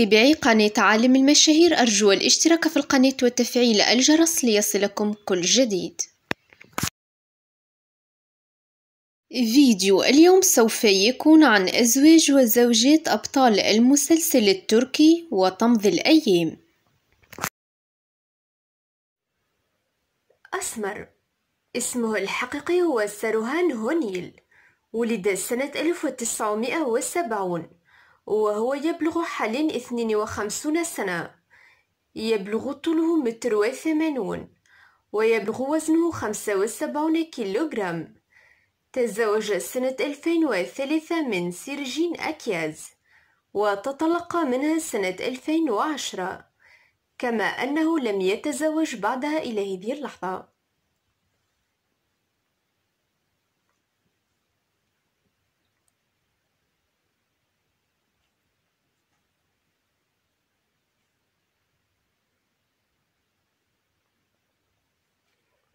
متابعي قناة عالم المشاهير أرجو الاشتراك في القناة وتفعيل الجرس ليصلكم كل جديد فيديو اليوم سوف يكون عن أزواج وزوجات أبطال المسلسل التركي وتمضي الأيام أسمر اسمه الحقيقي هو سرهان هونيل ولد سنة 1970 وهو يبلغ حاليا 52 سنة يبلغ طوله متر وثمانون ويبلغ وزنه 75 كيلوغرام تزوج سنة 2003 من سيرجين أكياز وتطلق منها سنة 2010 كما أنه لم يتزوج بعدها إلى هذه اللحظة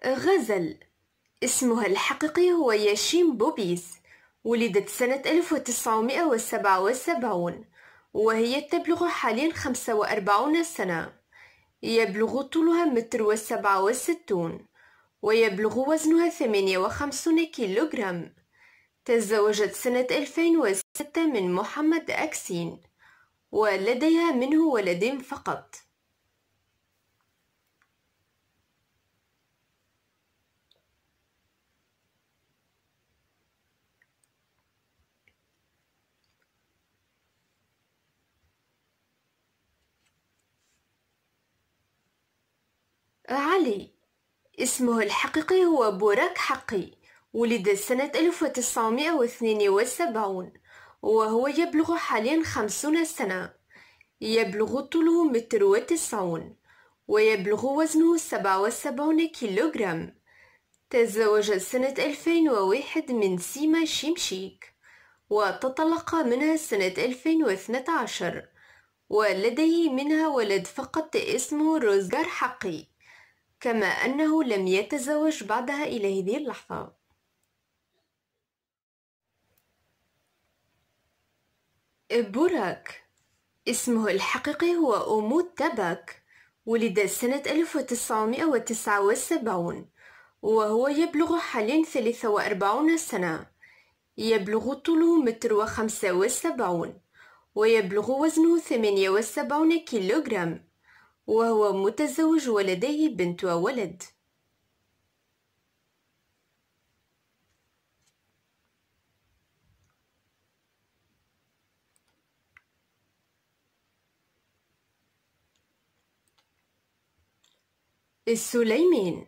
غزل اسمها الحقيقي هو ياشين بوبيس ولدت سنة 1977 وهي تبلغ حاليا 45 سنة يبلغ طولها متر وسبعة وستون ويبلغ وزنها 58 كيلوغرام تزوجت سنة 2006 من محمد أكسين ولديها منه ولدين فقط علي اسمه الحقيقي هو بوراك حقي ولد سنة 1972 وهو يبلغ حاليا خمسون سنة يبلغ طوله متر وتسعون ويبلغ وزنه سبعة وسبعون كيلوغرام تزوج سنة 2001 من سيما شيمشيك وتطلق منها سنة 2012 ولديه منها ولد فقط اسمه روزجار حقي كما أنه لم يتزوج بعدها إلى هذه اللحظة بوراك اسمه الحقيقي هو أمود تباك ولد سنة 1979 وهو يبلغ حاليا 43 سنة يبلغ طوله متر وخمسة وسبعون ويبلغ وزنه ثمانية وسبعون كيلوغرام وهو متزوج ولديه بنت وولد السليمين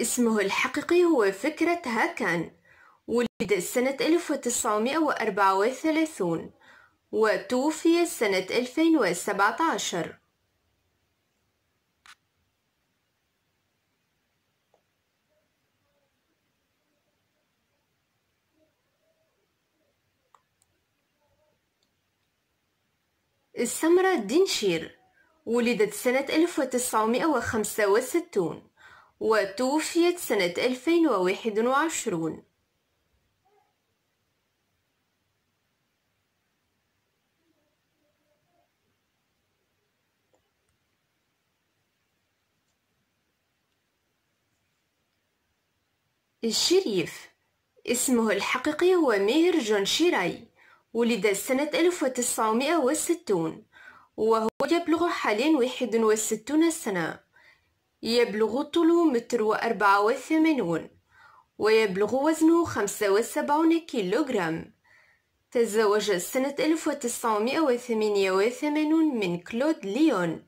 اسمه الحقيقي هو فكرة هاكان ولد سنة 1934 وتوفي سنة 2017 السمرة دينشير ولدت سنة 1965 وتوفيت سنة 2021 الشريف اسمه الحقيقي هو ميهر جون شيراي ولد سنة 1960 وهو يبلغ حاليا 61 سنة يبلغ طوله متر وأربعة وثمانون ويبلغ وزنه خمسة وسبعون كيلوغرام تزوج سنة 1988 من كلود ليون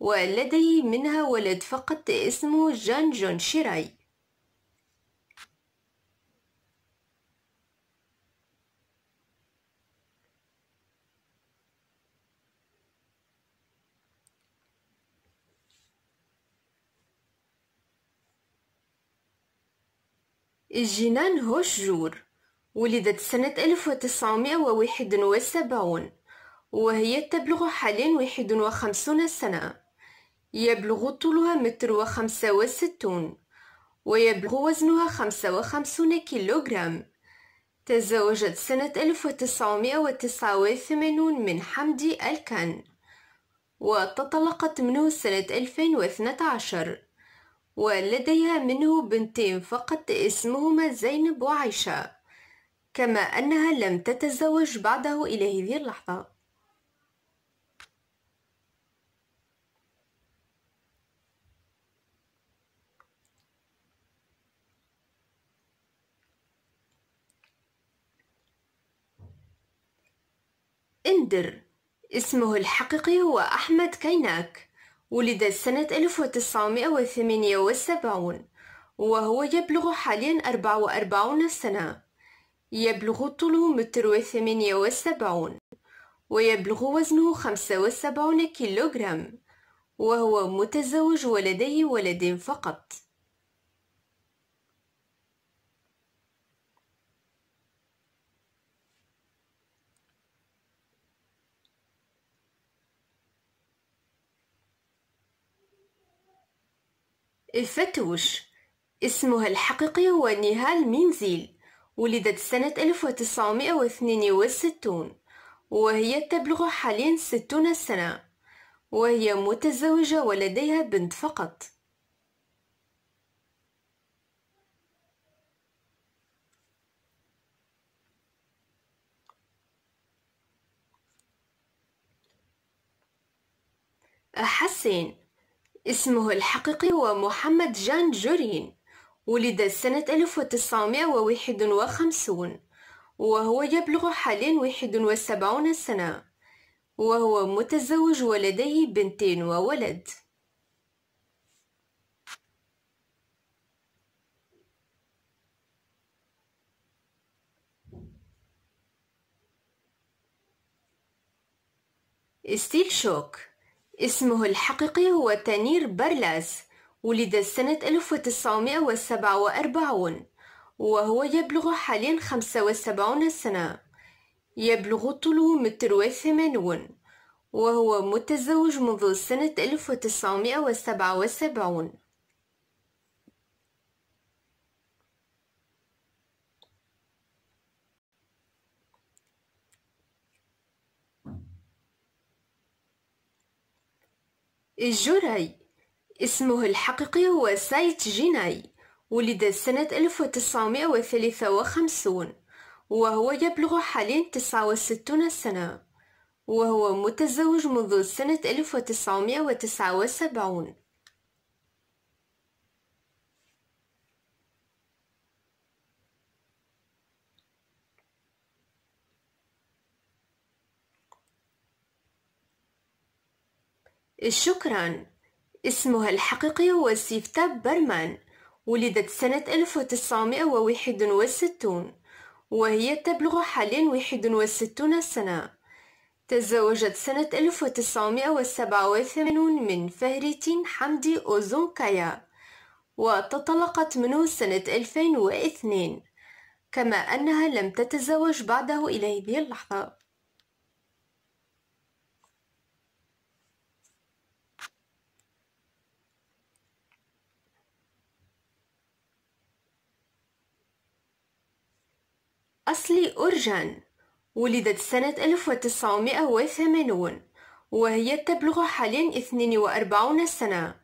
ولديه منها ولد فقط اسمه جان جون شيراي الجنان هوشجور ولدت سنة 1971 وهي تبلغ حاليا 51 سنة يبلغ طولها متر وخمسة وستون ويبلغ وزنها خمسة وخمسون كيلوغرام تزوجت سنة 1989 من حمدي الكن وتطلقت منه سنة 2012 ولديها منه بنتين فقط اسمهما زينب وعائشة كما أنها لم تتزوج بعده إلى هذه اللحظة اندر اسمه الحقيقي هو أحمد كيناك ولد سنة 1978 وهو يبلغ حاليا 44 سنة يبلغ طوله متر وثمانية وسبعون ويبلغ وزنه خمسة وسبعون كيلوغرام وهو متزوج ولديه ولد فقط الفتوش اسمها الحقيقي هو نهال منزيل ولدت سنة 1962 وهي تبلغ حاليا 60 سنة وهي متزوجة ولديها بنت فقط حسين اسمه الحقيقي هو محمد جان جورين ولد سنة 1951 وهو يبلغ حاليا 71 سنة وهو متزوج ولديه بنتين وولد ستيل شوك اسمه الحقيقي هو تانير برلاس ولد سنة 1947 وهو يبلغ حاليا 75 سنة يبلغ طوله متر وثمانون وهو متزوج منذ سنة 1977 جوراي اسمه الحقيقي هو سايت جيناي ولد سنة 1953 وهو يبلغ حاليا 69 سنة وهو متزوج منذ سنة 1979 شكرا اسمها الحقيقي هو سيفتا برمان ولدت سنة 1961 وهي تبلغ حاليا 61 سنة تزوجت سنة 1987 من فهرتين حمدي أوزونكايا وتطلقت منه سنة 2002 كما أنها لم تتزوج بعده إلى هذه اللحظة أصلي أرجان ولدت سنة 1980 وهي تبلغ حاليا 42 سنة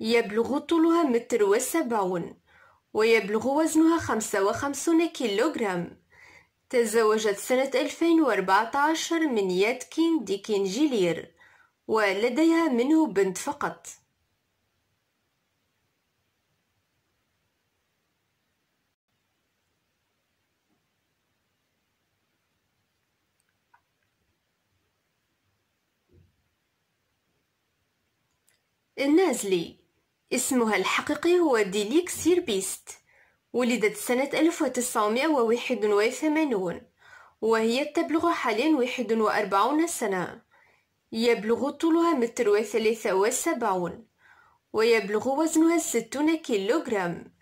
يبلغ طولها متر وسبعون ويبلغ وزنها 55 كيلوغرام تزوجت سنة 2014 من ياتكين ديكين جيلير ولديها منه بنت فقط النازلي اسمها الحقيقي هو ديليك سيربيست ولدت سنة 1981 وهي تبلغ حاليا 41 سنة يبلغ طولها متر وثلاثة وسبعون ويبلغ وزنها ستون كيلوغرام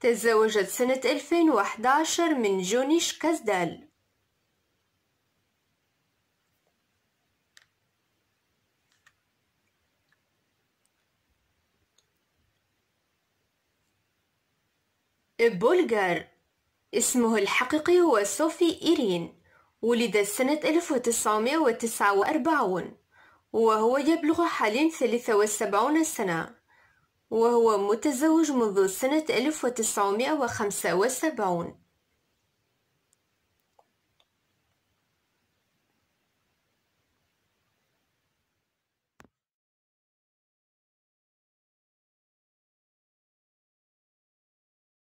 تزوجت سنة 2011 من جونيش كازدال بولغار اسمه الحقيقي هو صوفي إيرين ولد سنة 1949 وهو يبلغ حاليا 73 سنة وهو متزوج منذ سنة 1975